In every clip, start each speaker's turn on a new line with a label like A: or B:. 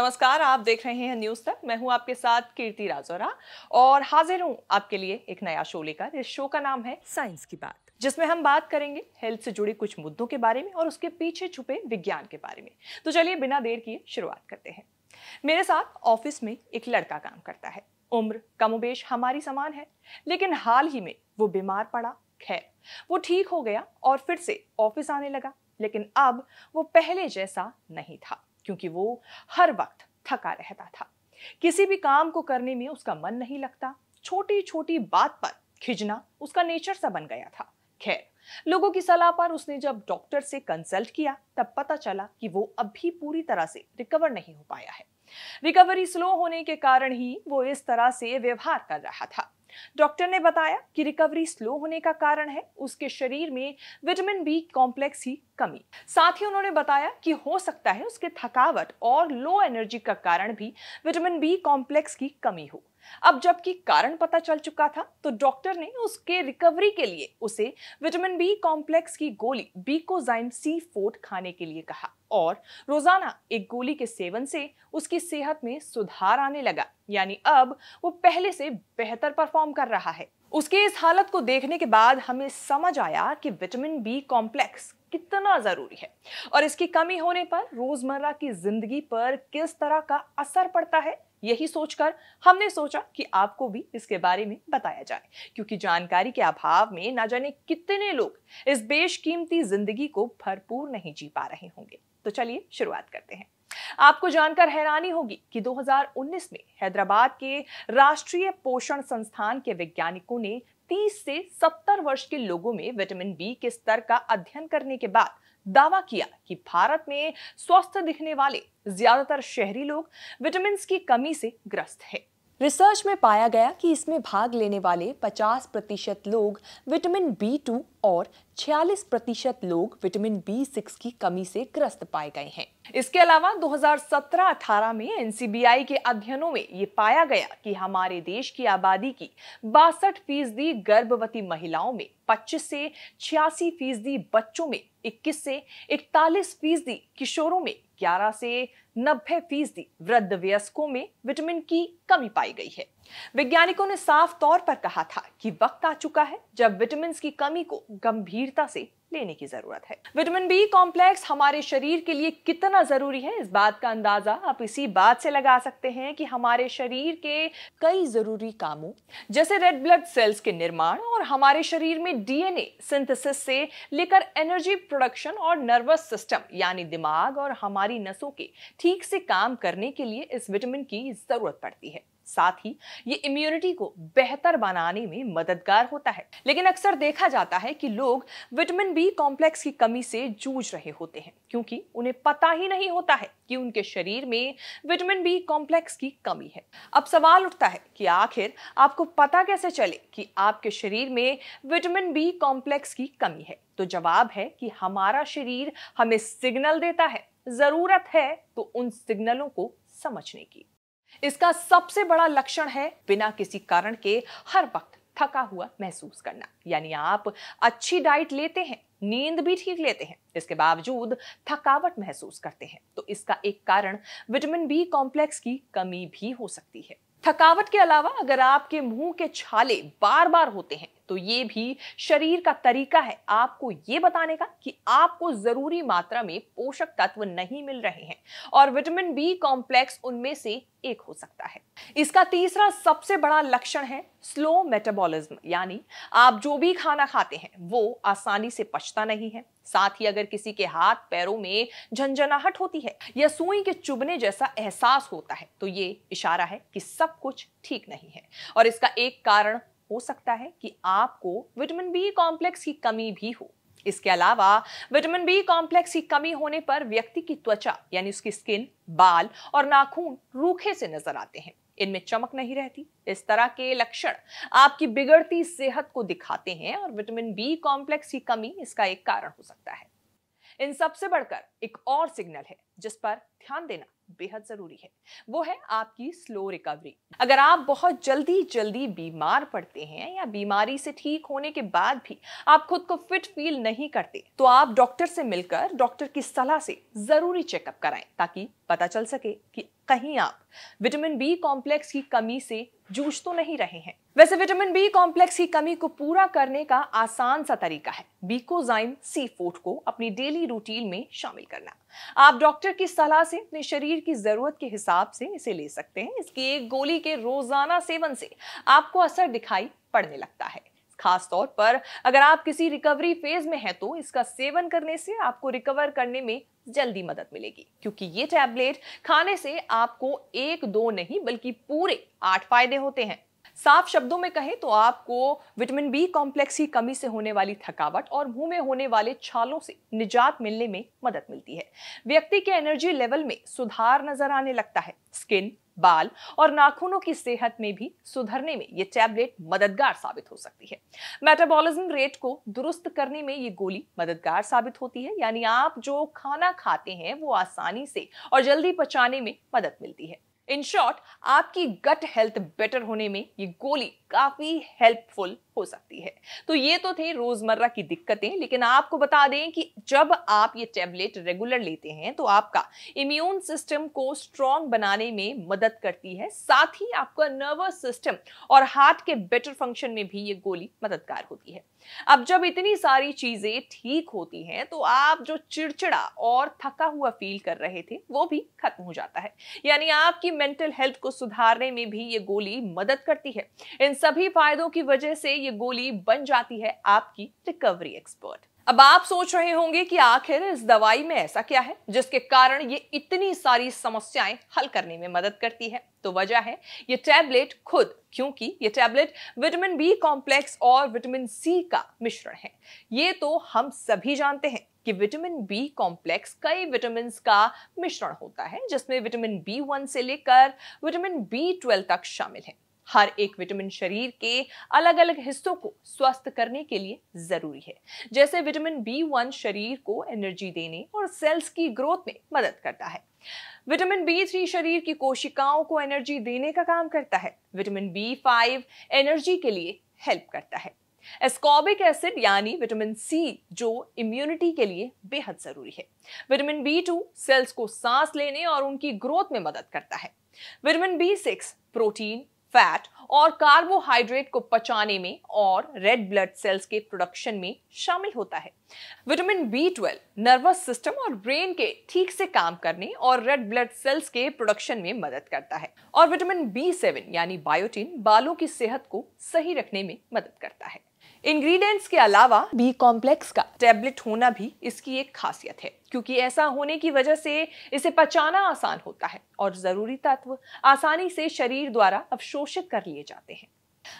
A: नमस्कार आप देख रहे हैं न्यूज तक मैं हूं आपके साथ कीर्ति राजौरा और हाजिर हूं आपके लिए एक नया शो लेकर इस शो का नाम है साइंस की बात जिसमें हम बात करेंगे हेल्थ से जुड़े कुछ मुद्दों के बारे में और उसके पीछे छुपे विज्ञान के बारे में तो चलिए बिना देर किए शुरुआत करते हैं मेरे साथ ऑफिस में एक लड़का काम करता है उम्र कमोबेश हमारी समान है लेकिन हाल ही में वो बीमार पड़ा खैर वो ठीक हो गया और फिर से ऑफिस आने लगा लेकिन अब वो पहले जैसा नहीं था क्योंकि वो हर वक्त थका रहता था किसी भी काम को करने में उसका मन नहीं लगता छोटी छोटी बात पर खिजना उसका नेचर सा बन गया था खैर लोगों की सलाह पर उसने जब डॉक्टर से कंसल्ट किया तब पता चला कि वो अब भी पूरी तरह से रिकवर नहीं हो पाया है रिकवरी स्लो होने के कारण ही वो इस तरह से व्यवहार कर रहा था डॉक्टर ने बताया कि रिकवरी स्लो होने का कारण है उसके शरीर में विटामिन बी कॉम्प्लेक्स की कमी साथ ही उन्होंने बताया कि हो सकता है उसके थकावट और लो एनर्जी का कारण भी विटामिन बी कॉम्प्लेक्स की कमी हो अब जबकि कारण पता चल चुका था तो डॉक्टर ने उसके रिकवरी के लिए उसे विटामिन बी कॉम्प्लेक्स की गोली बीकोजाइन सी फोर्ट खाने के लिए कहा और रोजाना एक गोली के सेवन से उसकी सेहत में सुधार आने लगा यानी अब वो पहले से बेहतर परफॉर्म कर रहा है उसके इस हालत को देखने के बाद हमें समझ आया कि विटामिन बी कॉम्प्लेक्स कितना ज़रूरी है और इसकी कमी होने पर रोज़मर्रा की ज़िंदगी पर किस तरह का असर पड़ता है यही सोचकर हमने सोचा कि आपको भी इसके बारे में बताया जाए क्योंकि जानकारी के अभाव में ना जाने कितने लोग इस बेशकीमती जिंदगी को भरपूर नहीं जी पा रहे होंगे तो चलिए शुरुआत करते हैं आपको जानकर हैरानी होगी कि 2019 में हैदराबाद के राष्ट्रीय पोषण संस्थान के वैज्ञानिकों ने 30 से 70 वर्ष के लोगों में विटामिन बी के स्तर का अध्ययन करने के बाद दावा किया कि भारत में स्वस्थ दिखने वाले ज्यादातर शहरी लोग विटामिन की कमी से ग्रस्त हैं रिसर्च में पाया गया कि इसमें भाग लेने वाले 50 प्रतिशत लोग विटामिन बी टू और 46 प्रतिशत लोग विटामिन बी सिक्स की कमी से ग्रस्त पाए गए हैं इसके अलावा 2017-18 में एनसीबीआई के अध्ययनों में ये पाया गया कि हमारे देश की आबादी की बासठ फीसदी गर्भवती महिलाओं में 25 से छियासी फीसदी बच्चों में 21 से 41 फीसदी किशोरों में ग्यारह से 90 फीसदी वृद्ध वयस्कों में विटामिन की कमी पाई गई है वैज्ञानिकों ने साफ तौर पर कहा था कि वक्त आ चुका है जब विटामिन की कमी को गंभीरता से लेने की जरूरत है विटामिन बी कॉम्प्लेक्स हमारे शरीर के लिए कितना जरूरी है इस बात का अंदाजा आप इसी बात से लगा सकते हैं कि हमारे शरीर के कई जरूरी कामों जैसे रेड ब्लड सेल्स के निर्माण और हमारे शरीर में डीएनए सिंथेसिस से लेकर एनर्जी प्रोडक्शन और नर्वस सिस्टम यानी दिमाग और हमारी नसों के ठीक से काम करने के लिए इस विटामिन की जरूरत पड़ती है साथ ही ये इम्यूनिटी को बेहतर बनाने में मददगार होता है लेकिन अक्सर देखा जाता है कि लोग विटामिन बी कॉम्प्लेक्स की कमी से जूझ रहे होते हैं क्योंकि उन्हें पता ही नहीं होता है कि उनके शरीर में विटामिन बी कॉम्प्लेक्स की कमी है अब सवाल उठता है कि आखिर आपको पता कैसे चले कि आपके शरीर में विटामिन बी कॉम्प्लेक्स की कमी है तो जवाब है कि हमारा शरीर हमें सिग्नल देता है जरूरत है तो उन सिग्नलों को समझने की इसका सबसे बड़ा लक्षण है बिना किसी कारण के हर वक्त थका हुआ महसूस करना यानी आप अच्छी डाइट लेते हैं नींद भी ठीक लेते हैं इसके बावजूद थकावट महसूस करते हैं तो इसका एक कारण विटामिन बी कॉम्प्लेक्स की कमी भी हो सकती है थकावट के अलावा अगर आपके मुंह के छाले बार बार होते हैं तो ये भी शरीर का तरीका है आपको ये बताने का कि आपको जरूरी मात्रा में पोषक तत्व नहीं मिल रहे हैं और विटामिन बी कॉम्प्लेक्स उनमें से एक हो सकता है इसका तीसरा सबसे बड़ा लक्षण है स्लो मेटाबॉलिज्म यानी आप जो भी खाना खाते हैं वो आसानी से पचता नहीं है साथ ही अगर किसी के हाथ पैरों में झंझनाहट होती है या सुई के चुभने जैसा एहसास होता है तो ये इशारा है कि सब कुछ ठीक नहीं है और इसका एक कारण हो सकता है कि आपको विटामिन बी कॉम्प्लेक्स की कमी भी हो इसके अलावा विटामिन बी कॉम्प्लेक्स की कमी होने पर व्यक्ति की त्वचा यानी उसकी स्किन बाल और नाखून रूखे से नजर आते हैं इनमें चमक नहीं रहती इस तरह के लक्षण आपकी बिगड़ती सेहत को दिखाते हैं और विटामिन बी कॉम्प्लेक्स की कमी इसका एक कारण हो सकता है इन सबसे बढ़कर एक और सिग्नल है जिस पर ध्यान देना बेहद ज़रूरी है वो है आपकी स्लो रिकवरी अगर आप बहुत जल्दी जल्दी बीमार पड़ते हैं या बीमारी से ठीक होने के बाद भी आप खुद को फिट फील नहीं करते तो आप डॉक्टर से मिलकर डॉक्टर की सलाह से ज़रूरी चेकअप कराएं ताकि पता चल सके कि कहीं आप विटामिन बी कॉम्प्लेक्स की कमी से जूझ तो नहीं रहे हैं वैसे विटामिन बी कॉम्प्लेक्स की कमी को पूरा करने का आसान सा तरीका है बीकोजाइम सी फोर्ट को अपनी डेली रूटीन में शामिल करना आप डॉक्टर की सलाह से अपने शरीर की जरूरत के हिसाब से इसे ले सकते हैं इसकी एक गोली के रोजाना सेवन से आपको असर दिखाई पड़ने लगता है खास तौर पर अगर आप किसी रिकवरी फेज में हैं तो इसका सेवन करने से आपको रिकवर करने में जल्दी मदद मिलेगी क्योंकि ये टैबलेट खाने से आपको एक दो नहीं बल्कि पूरे आठ फायदे होते हैं साफ शब्दों में कहें तो आपको विटामिन बी कॉम्प्लेक्स की कमी से होने वाली थकावट और मुंह में होने वाले छालों से निजात मिलने में मदद मिलती है व्यक्ति के एनर्जी लेवल में सुधार नजर आने लगता है स्किन बाल और नाखूनों की सेहत में भी सुधरने में ये टैबलेट मददगार साबित हो सकती है मेटाबॉलिज्म रेट को दुरुस्त करने में ये गोली मददगार साबित होती है यानी आप जो खाना खाते हैं वो आसानी से और जल्दी पचाने में मदद मिलती है इन शॉर्ट आपकी गट हेल्थ बेटर होने में ये गोली काफी हेल्पफुल हो सकती है तो ये तो थे रोजमर्रा की दिक्कतें लेकिन आपको बता दें कि जब आप ये टेबलेट रेगुलर लेते हैं तो आपका इम्यून सिस्टम को स्ट्रॉन्ग बनाने में मदद करती है साथ ही आपका नर्वस सिस्टम और हार्ट के बेटर फंक्शन में भी ये गोली मददगार होती है अब जब इतनी सारी चीजें ठीक होती हैं तो आप जो चिड़चिड़ा और थका हुआ फील कर रहे थे वो भी खत्म हो जाता है यानी आपकी मेंटल हेल्थ को सुधारने में भी ये गोली मदद करती है इन सभी फायदों की वजह से ये गोली बन जाती है आपकी रिकवरी एक्सपर्ट अब आप सोच रहे होंगे कि आखिर इस दवाई में ऐसा क्या है जिसके कारण ये इतनी सारी समस्याएं हल करने में मदद करती है तो वजह है ये टैबलेट खुद क्योंकि ये टैबलेट विटामिन बी कॉम्प्लेक्स और विटामिन सी का मिश्रण है ये तो हम सभी जानते हैं कि विटामिन बी कॉम्प्लेक्स कई विटामिन का मिश्रण होता है जिसमें विटामिन बी वन से लेकर विटामिन बी ट्वेल्व तक शामिल है हर एक विटामिन शरीर के अलग अलग हिस्सों को स्वस्थ करने के लिए जरूरी है जैसे विटामिन बी वन शरीर को एनर्जी देने और सेल्स की ग्रोथ में मदद करता है विटामिन बी थ्री शरीर की कोशिकाओं को एनर्जी देने का काम करता है विटामिन बी फाइव एनर्जी के लिए हेल्प करता है एस्कॉबिक एसिड यानी विटामिन सी जो इम्यूनिटी के लिए बेहद जरूरी है विटामिन बी टू सेल्स को सांस लेने और उनकी ग्रोथ में मदद करता है vitamin B six protein fat और कार्बोहाइड्रेट को पचाने में और रेड ब्लड सेल्स के प्रोडक्शन में शामिल होता है vitamin B twelve nervous system और ब्रेन के ठीक से काम करने और रेड ब्लड सेल्स के प्रोडक्शन में मदद करता है और विटामिन बी सेवन यानी बायोटिन बालों की सेहत को सही रखने में मदद करता है इंग्रेडिएंट्स के अलावा बी कॉम्प्लेक्स का टैबलेट होना भी इसकी एक खासियत है क्योंकि ऐसा होने की वजह से इसे पचाना आसान होता है और ज़रूरी तत्व आसानी से शरीर द्वारा अवशोषित कर लिए जाते हैं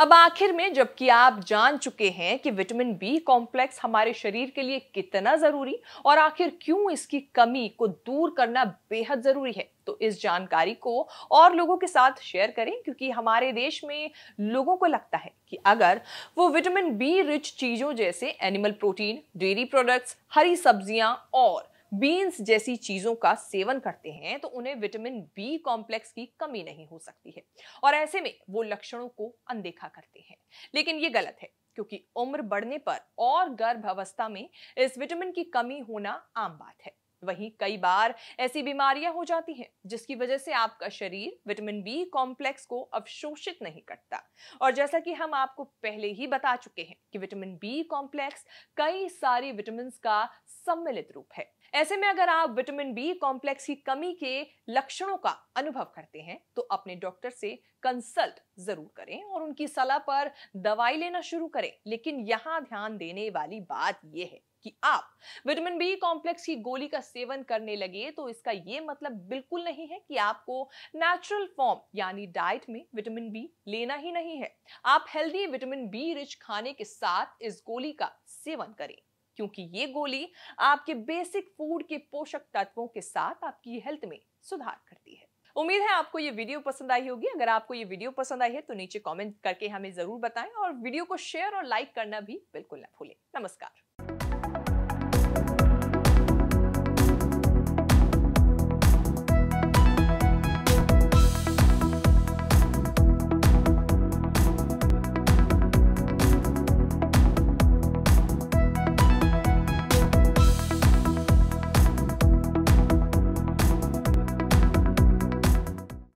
A: अब आखिर में जबकि आप जान चुके हैं कि विटामिन बी कॉम्प्लेक्स हमारे शरीर के लिए कितना ज़रूरी और आखिर क्यों इसकी कमी को दूर करना बेहद ज़रूरी है तो इस जानकारी को और लोगों के साथ शेयर करें क्योंकि हमारे देश में लोगों को लगता है कि अगर वो विटामिन बी रिच चीज़ों जैसे एनिमल प्रोटीन डेयरी प्रोडक्ट्स हरी सब्जियां और बीन्स जैसी चीज़ों का सेवन करते हैं तो उन्हें विटामिन बी कॉम्प्लेक्स की कमी नहीं हो सकती है और ऐसे में वो लक्षणों को अनदेखा करते हैं लेकिन ये गलत है क्योंकि उम्र बढ़ने पर और गर्भ अवस्था में इस विटामिन की कमी होना आम बात है वहीं कई बार ऐसी बीमारियां हो जाती हैं जिसकी वजह से आपका शरीर विटामिन बी कॉम्प्लेक्स को अवशोषित नहीं करता और जैसा कि हम आपको पहले ही बता चुके हैं कि विटामिन बी कॉम्प्लेक्स कई सारी विटामिन का सम्मिलित रूप है ऐसे में अगर आप विटामिन बी कॉम्प्लेक्स की कमी के लक्षणों का अनुभव करते हैं तो अपने डॉक्टर से कंसल्ट जरूर करें और उनकी सलाह पर दवाई लेना शुरू करें लेकिन यहाँ ध्यान देने वाली बात यह है कि आप विटामिन बी कॉम्प्लेक्स की गोली का सेवन करने लगे तो इसका ये मतलब बिल्कुल नहीं है कि आपको नेचुरल फॉर्म यानी डाइट में विटामिन बी लेना ही नहीं है आप हेल्दी विटामिन बी रिच खाने के साथ इस गोली का सेवन करें क्योंकि ये गोली आपके बेसिक फूड के पोषक तत्वों के साथ आपकी हेल्थ में सुधार करती है उम्मीद है आपको ये वीडियो पसंद आई होगी अगर आपको ये वीडियो पसंद आई है तो नीचे कमेंट करके हमें जरूर बताएं और वीडियो को शेयर और लाइक करना भी बिल्कुल ना भूलें नमस्कार